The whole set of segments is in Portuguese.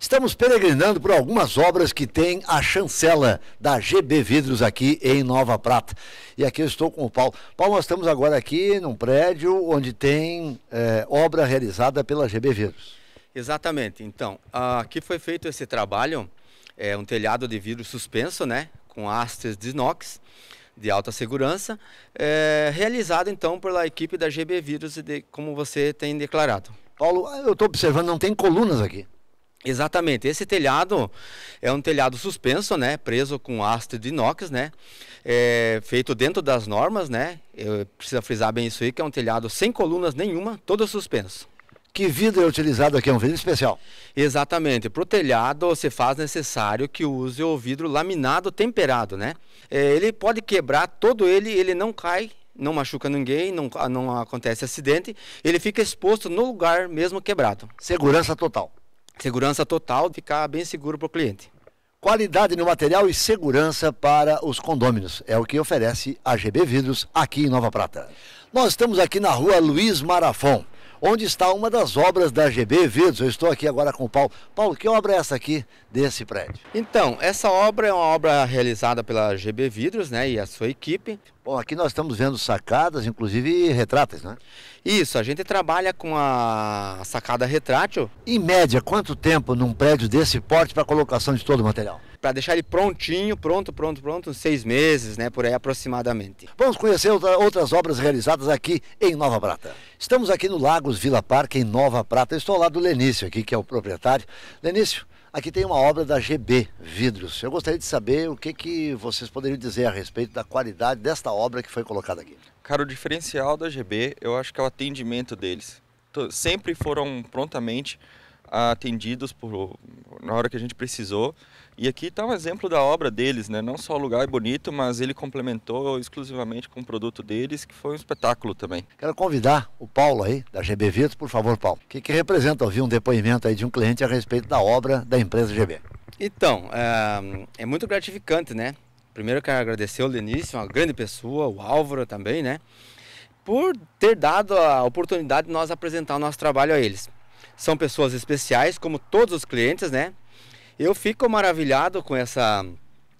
Estamos peregrinando por algumas obras que tem a chancela da GB Vidros aqui em Nova Prata. E aqui eu estou com o Paulo. Paulo, nós estamos agora aqui num prédio onde tem é, obra realizada pela GB Vidros. Exatamente. Então, aqui foi feito esse trabalho, é um telhado de vidro suspenso, né? Com hastes de inox de alta segurança, é, realizado então pela equipe da GB Vidros, como você tem declarado. Paulo, eu estou observando, não tem colunas aqui. Exatamente, esse telhado é um telhado suspenso, né, preso com haste de inox, né, é feito dentro das normas, né, eu preciso frisar bem isso aí, que é um telhado sem colunas nenhuma, todo suspenso. Que vidro é utilizado aqui? É um vidro especial? Exatamente. Para o telhado, se faz necessário que use o vidro laminado temperado, né? É, ele pode quebrar todo ele, ele não cai, não machuca ninguém, não, não acontece acidente. Ele fica exposto no lugar mesmo quebrado. Segurança total segurança total, ficar bem seguro para o cliente. Qualidade no material e segurança para os condôminos é o que oferece a GB Vidros aqui em Nova Prata. Nós estamos aqui na rua Luiz Marafon, onde está uma das obras da GB Vidros. Eu estou aqui agora com o Paulo. Paulo, que obra é essa aqui desse prédio? Então, essa obra é uma obra realizada pela GB Vidros né, e a sua equipe. Bom, aqui nós estamos vendo sacadas, inclusive retratas, né? Isso, a gente trabalha com a sacada retrátil. Em média, quanto tempo num prédio desse porte para colocação de todo o material? Para deixar ele prontinho, pronto, pronto, pronto, seis meses, né, por aí aproximadamente. Vamos conhecer outras obras realizadas aqui em Nova Prata. Estamos aqui no Lagos Vila Parque, em Nova Prata. estou ao lado do Lenício aqui, que é o proprietário. Lenício, Aqui tem uma obra da GB Vidros. Eu gostaria de saber o que, que vocês poderiam dizer a respeito da qualidade desta obra que foi colocada aqui. Cara, o diferencial da GB, eu acho que é o atendimento deles. Sempre foram prontamente atendidos por, na hora que a gente precisou. E aqui está um exemplo da obra deles, né? Não só o lugar é bonito, mas ele complementou exclusivamente com o produto deles, que foi um espetáculo também. Quero convidar o Paulo aí, da GB Vito, por favor, Paulo. O que, que representa ouvir um depoimento aí de um cliente a respeito da obra da empresa GB? Então, é, é muito gratificante, né? Primeiro quero agradecer o Lenício uma grande pessoa, o Álvaro também, né? Por ter dado a oportunidade de nós apresentar o nosso trabalho a eles. São pessoas especiais, como todos os clientes, né? Eu fico maravilhado com essa,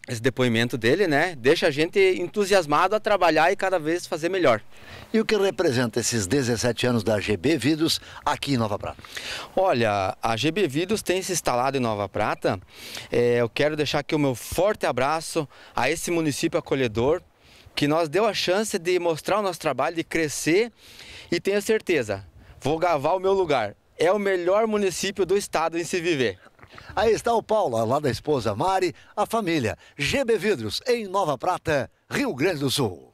esse depoimento dele, né? Deixa a gente entusiasmado a trabalhar e cada vez fazer melhor. E o que representa esses 17 anos da GB Vidos aqui em Nova Prata? Olha, a GB Vidos tem se instalado em Nova Prata. É, eu quero deixar aqui o meu forte abraço a esse município acolhedor que nós deu a chance de mostrar o nosso trabalho, de crescer e tenho certeza, vou gravar o meu lugar é o melhor município do estado em se viver. Aí está o Paulo, lá da esposa Mari, a família. GB Vidros, em Nova Prata, Rio Grande do Sul.